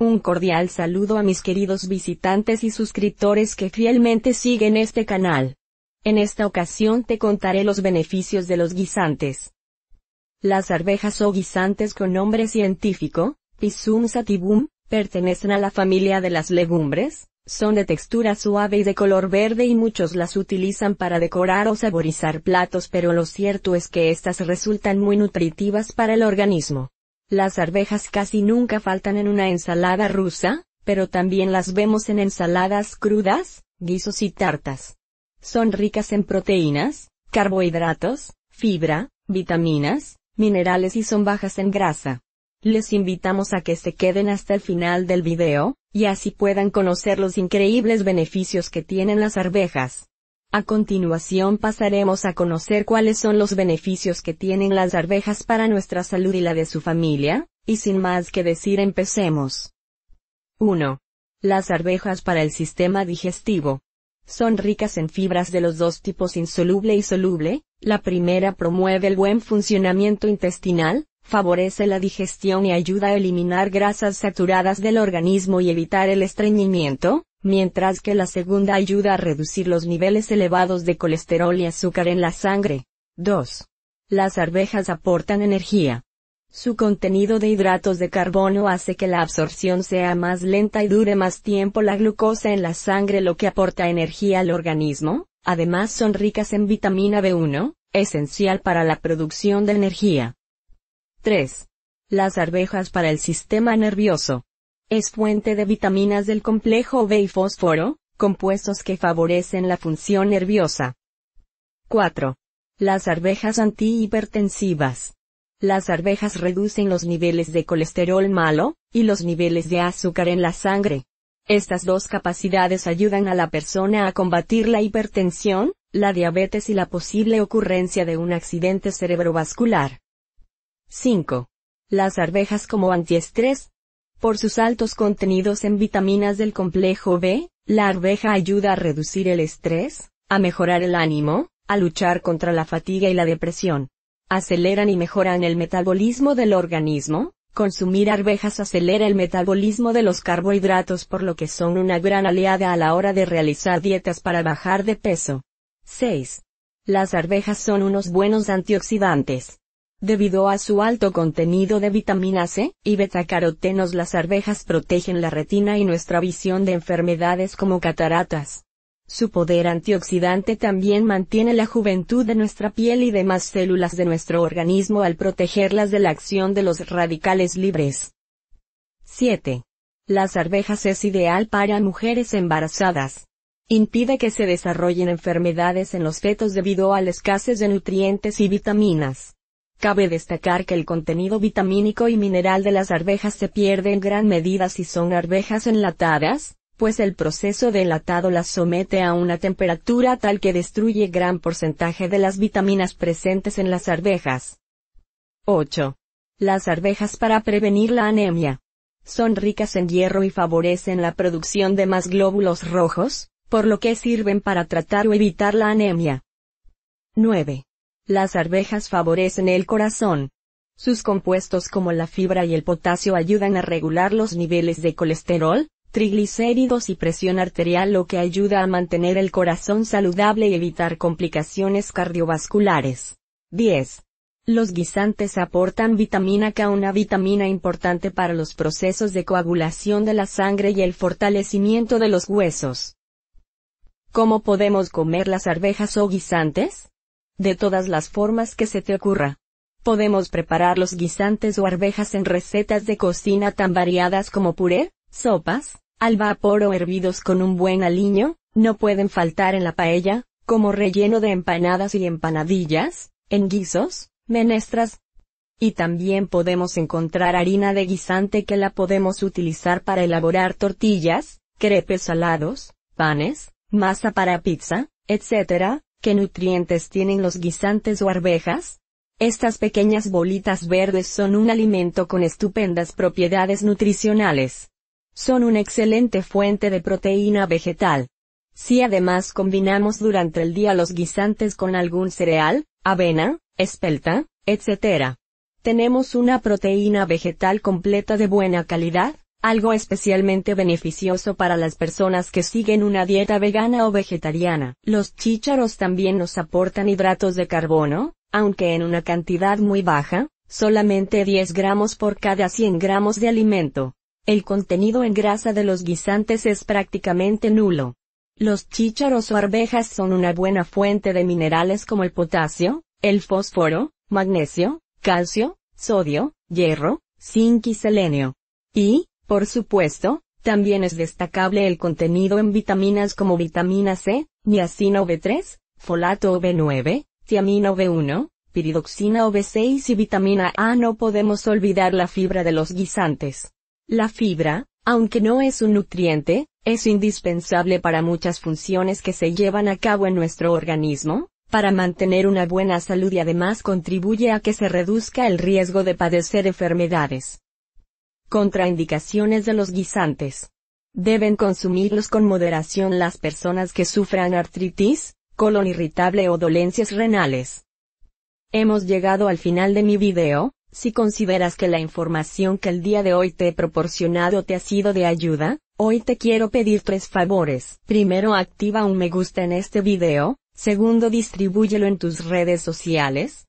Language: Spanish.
Un cordial saludo a mis queridos visitantes y suscriptores que fielmente siguen este canal. En esta ocasión te contaré los beneficios de los guisantes. Las arvejas o guisantes con nombre científico, Pisum sativum, pertenecen a la familia de las legumbres, son de textura suave y de color verde y muchos las utilizan para decorar o saborizar platos pero lo cierto es que estas resultan muy nutritivas para el organismo. Las arvejas casi nunca faltan en una ensalada rusa, pero también las vemos en ensaladas crudas, guisos y tartas. Son ricas en proteínas, carbohidratos, fibra, vitaminas, minerales y son bajas en grasa. Les invitamos a que se queden hasta el final del video, y así puedan conocer los increíbles beneficios que tienen las arvejas. A continuación pasaremos a conocer cuáles son los beneficios que tienen las arvejas para nuestra salud y la de su familia, y sin más que decir empecemos. 1. Las arvejas para el sistema digestivo. Son ricas en fibras de los dos tipos insoluble y soluble, la primera promueve el buen funcionamiento intestinal, favorece la digestión y ayuda a eliminar grasas saturadas del organismo y evitar el estreñimiento, mientras que la segunda ayuda a reducir los niveles elevados de colesterol y azúcar en la sangre. 2. Las arvejas aportan energía. Su contenido de hidratos de carbono hace que la absorción sea más lenta y dure más tiempo la glucosa en la sangre lo que aporta energía al organismo, además son ricas en vitamina B1, esencial para la producción de energía. 3. Las arvejas para el sistema nervioso. Es fuente de vitaminas del complejo B y fósforo, compuestos que favorecen la función nerviosa. 4. Las arvejas antihipertensivas. Las arvejas reducen los niveles de colesterol malo, y los niveles de azúcar en la sangre. Estas dos capacidades ayudan a la persona a combatir la hipertensión, la diabetes y la posible ocurrencia de un accidente cerebrovascular. 5. Las arvejas como antiestrés, por sus altos contenidos en vitaminas del complejo B, la arveja ayuda a reducir el estrés, a mejorar el ánimo, a luchar contra la fatiga y la depresión. Aceleran y mejoran el metabolismo del organismo. Consumir arvejas acelera el metabolismo de los carbohidratos por lo que son una gran aliada a la hora de realizar dietas para bajar de peso. 6. Las arvejas son unos buenos antioxidantes. Debido a su alto contenido de vitamina C y betacarotenos, las arvejas protegen la retina y nuestra visión de enfermedades como cataratas. Su poder antioxidante también mantiene la juventud de nuestra piel y demás células de nuestro organismo al protegerlas de la acción de los radicales libres. 7. Las arvejas es ideal para mujeres embarazadas impide que se desarrollen enfermedades en los fetos debido a la escasez de nutrientes y vitaminas. Cabe destacar que el contenido vitamínico y mineral de las arvejas se pierde en gran medida si son arvejas enlatadas, pues el proceso de enlatado las somete a una temperatura tal que destruye gran porcentaje de las vitaminas presentes en las arvejas. 8. Las arvejas para prevenir la anemia. Son ricas en hierro y favorecen la producción de más glóbulos rojos, por lo que sirven para tratar o evitar la anemia. 9. Las arvejas favorecen el corazón. Sus compuestos como la fibra y el potasio ayudan a regular los niveles de colesterol, triglicéridos y presión arterial lo que ayuda a mantener el corazón saludable y evitar complicaciones cardiovasculares. 10. Los guisantes aportan vitamina K, una vitamina importante para los procesos de coagulación de la sangre y el fortalecimiento de los huesos. ¿Cómo podemos comer las arvejas o guisantes? de todas las formas que se te ocurra. Podemos preparar los guisantes o arvejas en recetas de cocina tan variadas como puré, sopas, al vapor o hervidos con un buen aliño, no pueden faltar en la paella, como relleno de empanadas y empanadillas, en guisos, menestras. Y también podemos encontrar harina de guisante que la podemos utilizar para elaborar tortillas, crepes salados, panes, masa para pizza, etc., ¿Qué nutrientes tienen los guisantes o arvejas? Estas pequeñas bolitas verdes son un alimento con estupendas propiedades nutricionales. Son una excelente fuente de proteína vegetal. Si además combinamos durante el día los guisantes con algún cereal, avena, espelta, etc., tenemos una proteína vegetal completa de buena calidad, algo especialmente beneficioso para las personas que siguen una dieta vegana o vegetariana. Los chícharos también nos aportan hidratos de carbono, aunque en una cantidad muy baja, solamente 10 gramos por cada 100 gramos de alimento. El contenido en grasa de los guisantes es prácticamente nulo. Los chícharos o arvejas son una buena fuente de minerales como el potasio, el fósforo, magnesio, calcio, sodio, hierro, zinc y selenio. Y, por supuesto, también es destacable el contenido en vitaminas como vitamina C, niacina B3, folato B9, tiamina B1, piridoxina B6 y vitamina A. No podemos olvidar la fibra de los guisantes. La fibra, aunque no es un nutriente, es indispensable para muchas funciones que se llevan a cabo en nuestro organismo, para mantener una buena salud y además contribuye a que se reduzca el riesgo de padecer enfermedades. Contraindicaciones de los guisantes. Deben consumirlos con moderación las personas que sufran artritis, colon irritable o dolencias renales. Hemos llegado al final de mi video, si consideras que la información que el día de hoy te he proporcionado te ha sido de ayuda, hoy te quiero pedir tres favores. Primero activa un me gusta en este video, segundo distribúyelo en tus redes sociales,